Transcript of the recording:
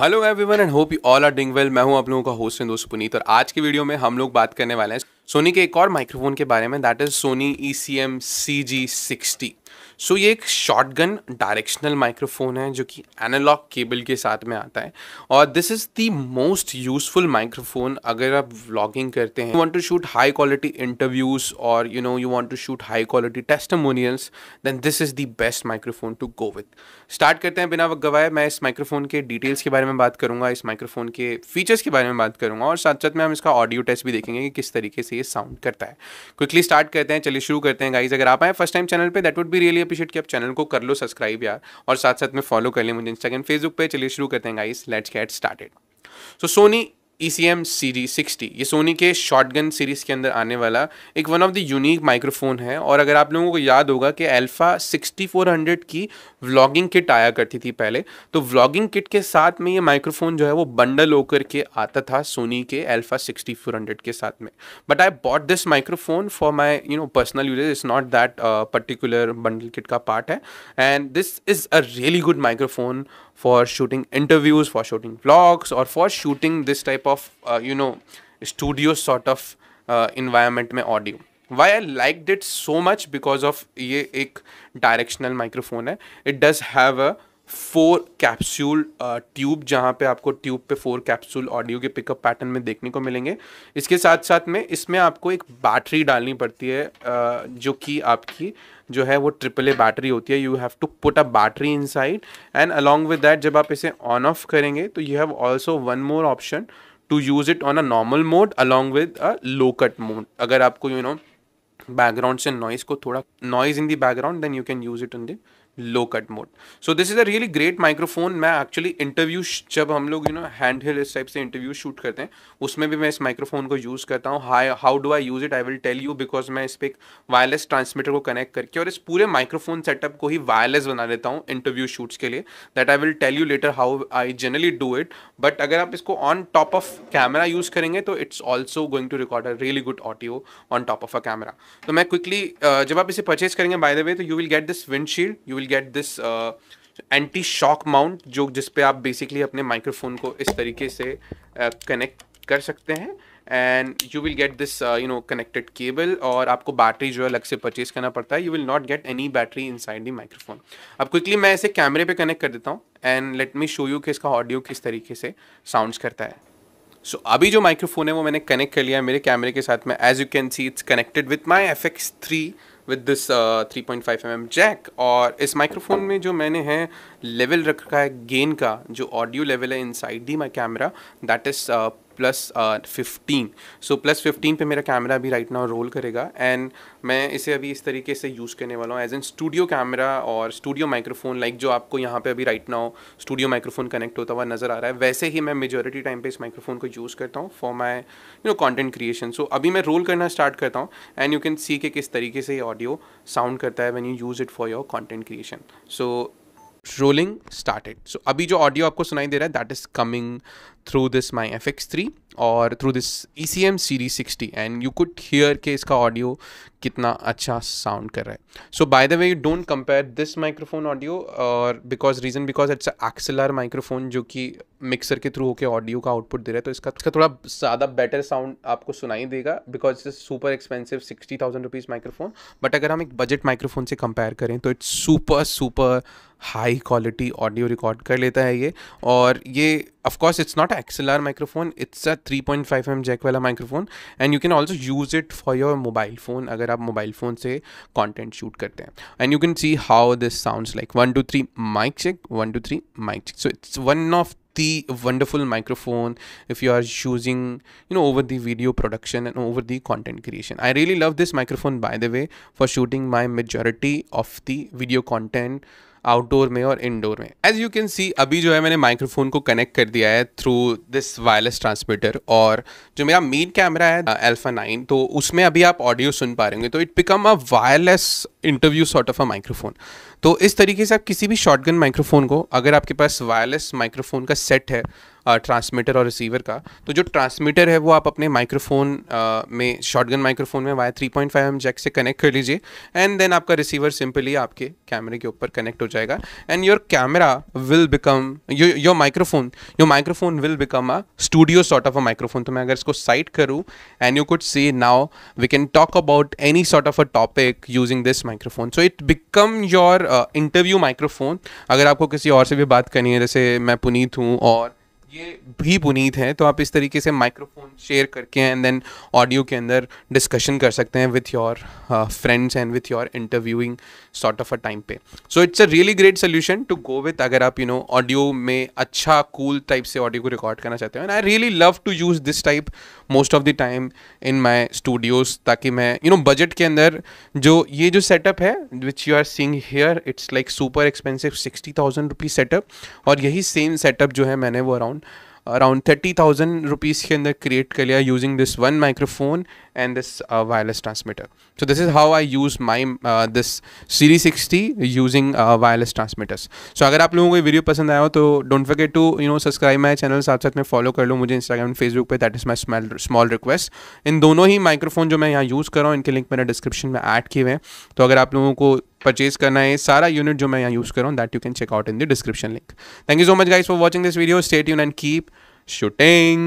hello everyone and hope you all are doing well मैं हूं आप लोगों का होस्ट एंड दोस्त पुनीत और आज की वीडियो में हम लोग बात करने वाले हैं सोनी के एक और माइक्रोफोन के बारे में that is Sony E C M C G sixty so ये एक शॉर्ट गन डायरेक्शनल माइक्रोफोन है जो कि एनालॉग केबल के साथ में आता है और this is the most useful microphone अगर आप व्लॉगिंग करते हैं you want to shoot high quality interviews और you know you want to shoot high quality testimonials then this is the best microphone to go with start करते हैं बिना वक्त गवाए मैं इस माइक्रोफोन के डिटेल्स के बारे में बात करूँगा इस माइक्रोफोन के फीचर्स के बारे में बात करूँगा और साथ साथ में हम इसका ऑडियो टेस्ट भी देखेंगे कि किस तरीके से तेज साउंड करता है क्विकली स्टार्ट करते हैं चलिए शुरू करते हैं गाइज अगर आप आए फर्स्ट टाइम चैनल पर दैट वुड भी रियली अप्रिशिएट कि आप चैनल को कर लो सब्सक्राइब यार और साथ साथ में फॉलो कर लें मुझे इंस्टाग्राम फेसबुक पर चलिए शुरू करते हैं guys let's get started so Sony E C M series sixty ये सोनी के शॉटगन सीरीज़ के अंदर आने वाला एक one of the unique microphone है और अगर आप लोगों को याद होगा कि एल्फ़ा सिक्सटी फोर हंड्रेड की व्लॉगिंग किट आया करती थी पहले तो व्लॉगिंग किट के साथ में ये माइक्रोफोन जो है वो बंडल होकर के आता था सोनी के एल्फ़ा सिक्सटी फोर हंड्रेड के साथ में but I bought this microphone for my you know personal usages is not that particular bundle kit का पार्ट है and this is a really good microphone for shooting interviews for shooting blogs और for shooting this type of you know studio sort of environment में audio why I like it so much because of ये एक directional microphone है it does have a four capsule tube जहाँ पे आपको tube पे four capsule audio के pickup pattern में देखने को मिलेंगे इसके साथ साथ में इसमें आपको एक बैटरी डालनी पड़ती है uh, जो कि आपकी जो है वो ट्रिपल ए बैटरी होती है you have to put a battery inside and along with that जब आप इसे ऑन ऑफ करेंगे तो you have also one more option to use it on a normal mode along with a low cut mode अगर आपको you know background से noise को थोड़ा noise in the background then you can use it in the low cut mode so this is a really great microphone मैं actually interview जब हम लोग you know hand हिल इस टाइप से interview shoot करते हैं उसमें भी मैं इस माइक्रोफोन को यूज़ करता हूँ hi how do I use it I will tell you because मैं इस पर एक वायरलेस ट्रांसमीटर को कनेक्ट करके और इस पूरे माइक्रोफोन सेटअप को ही वायरलेस बना देता हूँ इंटरव्यू शूट्स के लिए that I will tell you later how I generally do it but अगर आप इसको on top of camera use करेंगे तो it's also going to record a really good audio on top of a camera तो मैं quickly जब आप इसे परचेज करेंगे बाय द वे तो you will get this windshield you will get this anti shock mount जो जिस पे आप बेसिकली अपने माइक्रोफोन को इस तरीके से कनेक्ट uh, कर सकते हैं and you will get this you know connected cable और आपको बैटरी जो है अलग से परचेज करना पड़ता है you will not get any battery inside the microphone अब क्विकली मैं इसे कैमरे पे कनेक्ट कर देता हूँ and let me show you कि इसका ऑडियो किस तरीके से साउंड्स करता है सो so, अभी जो माइक्रोफोन है वो मैंने कनेक्ट कर लिया है मेरे कैमरे के साथ में as you can see it's connected with my F X three with this three point five M M jack और इस माइक्रोफोन में जो मैंने है लेवल रखा है गेन का जो ऑडियो लेवल है inside the my camera that is plus fifteen so plus fifteen पे मेरा कैमरा अभी राइट नाउ रोल करेगा एंड मैं इसे अभी इस तरीके से यूज़ करने वाला हूँ एज एन स्टूडियो कैमरा और स्टूडियो माइक्रोफोन लाइक जो आपको यहाँ पे अभी राइट नाउ स्टूडियो माइक्रोफोन कनेक्ट होता हुआ नज़र आ रहा है वैसे ही मैं मेजोरिटी टाइम पे इस माइक्रोफोन को यूज़ करता हूँ for my you know content creation so अभी मैं रोल करना स्टार्ट करता हूँ एंड यू कैन सी के किस तरीके से ये ऑडियो साउंड करता है when you use it for your content creation so rolling started so अभी जो ऑडियो आपको सुनाई दे रहा है that is coming through this my F X three और through this E C M series sixty and you could hear के इसका ऑडियो कितना अच्छा साउंड कर रहा है so by the way you don't compare this microphone audio और because reason because it's एक्सेलर microphone जो कि मिक्सर के थ्रू होकर ऑडियो का आउटपुट दे रहा है तो इसका इसका थोड़ा ज़्यादा बेटर साउंड आपको सुनाई देगा because is super expensive sixty thousand rupees microphone but अगर हम एक बजट माइक्रोफोन से कंपेयर करें तो it's super super high quality audio record कर लेता है ये और ये of course it's not are microphone it's a three point five M jack वाला microphone and you can also use it for your mobile phone अगर आप मोबाइल फ़ोन से कॉन्टेंट शूट करते हैं and you can see how this sound like one two three mic check one two three mic check so it's one of the wonderful microphone if you are choosing you know over the video production and over the content creation i really love this microphone by the way for shooting my majority of the video content outdoor में और indoor में as you can सी अभी जो है मैंने microphone को connect कर दिया है थ्रू दिस वायरलेस ट्रांसमीटर और जो मेरा मेन कैमरा है एल्फा uh, नाइन तो उसमें अभी आप ऑडियो सुन पा रहे होंगे तो it become a wireless interview sort of a microphone तो इस तरीके से आप किसी भी शॉटगन माइक्रोफोन को अगर आपके पास वायरलेस माइक्रोफोन का सेट है ट्रांसमीटर और रिसीवर का तो जो ट्रांसमीटर है वो आप अपने माइक्रोफोन में शॉटगन माइक्रोफोन में वाया 3.5 पॉइंट एम जैक से कनेक्ट कर लीजिए एंड देन आपका रिसीवर सिंपली आपके कैमरे के ऊपर कनेक्ट हो जाएगा and your camera will become your microphone your microphone will become a studio sort of a microphone तो मैं अगर इसको साइट करूँ and you could see now we can talk about any sort of a topic using this microphone so it become your interview microphone अगर आपको किसी और से भी बात करनी है जैसे मैं पुनीत हूँ और ये भी पुनीत है तो आप इस तरीके से माइक्रोफोन शेयर करके एंड देन ऑडियो के अंदर डिस्कशन कर सकते हैं with your friends and with your interviewing sort of a time पे so it's a really great solution to go with अगर आप यू नो ऑडियो में अच्छा कूल टाइप से ऑडियो को रिकॉर्ड करना चाहते हो and I really love to use this type most of the time in my studios ताकि मैं यू नो बजट के अंदर जो ये जो सेटअप है which you are seeing here it's like super expensive sixty thousand rupees setup और यही सेम सेटअप जो है मैंने वो around around thirty thousand rupees के अंदर क्रिएट कर लिया using this one microphone and this wireless transmitter so this is how I use my this series sixty using wireless transmitters so अगर आप लोगों को वीडियो पसंद आया हो तो don't forget to you know subscribe my channel साथ साथ में फॉलो कर लो मुझे इंस्टाग्राम फेसबुक पर that is my small small request इन दोनों ही माइक्रोफोन जो मैं यहाँ यूज़ कर रहा हूँ इनके लिंक मैंने डिस्क्रिप्शन में ऐड किए हैं तो अगर आप लोगों को परचेज करना है सारा यूनिट जो मैं यहाँ यूज़ कर रहा हूँ that you can check out in the description link thank you so much guys for watching this video stay यून एंड कीप शूटिंग